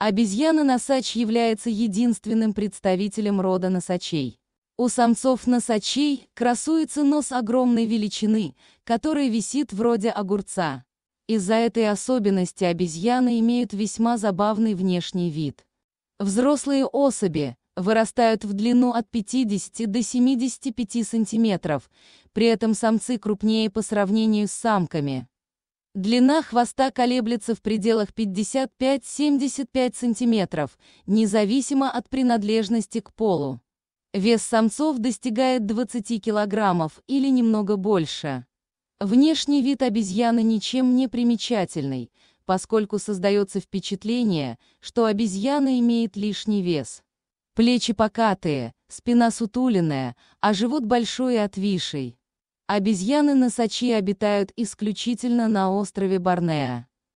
Обезьяна-носач является единственным представителем рода носачей. У самцов-носачей красуется нос огромной величины, который висит вроде огурца. Из-за этой особенности обезьяны имеют весьма забавный внешний вид. Взрослые особи вырастают в длину от 50 до 75 сантиметров, при этом самцы крупнее по сравнению с самками. Длина хвоста колеблется в пределах 55-75 см, независимо от принадлежности к полу. Вес самцов достигает 20 кг или немного больше. Внешний вид обезьяны ничем не примечательный, поскольку создается впечатление, что обезьяна имеет лишний вес. Плечи покатые, спина сутуленная, а живот большой и отвисший. Обезьяны-носачи обитают исключительно на острове Борнео.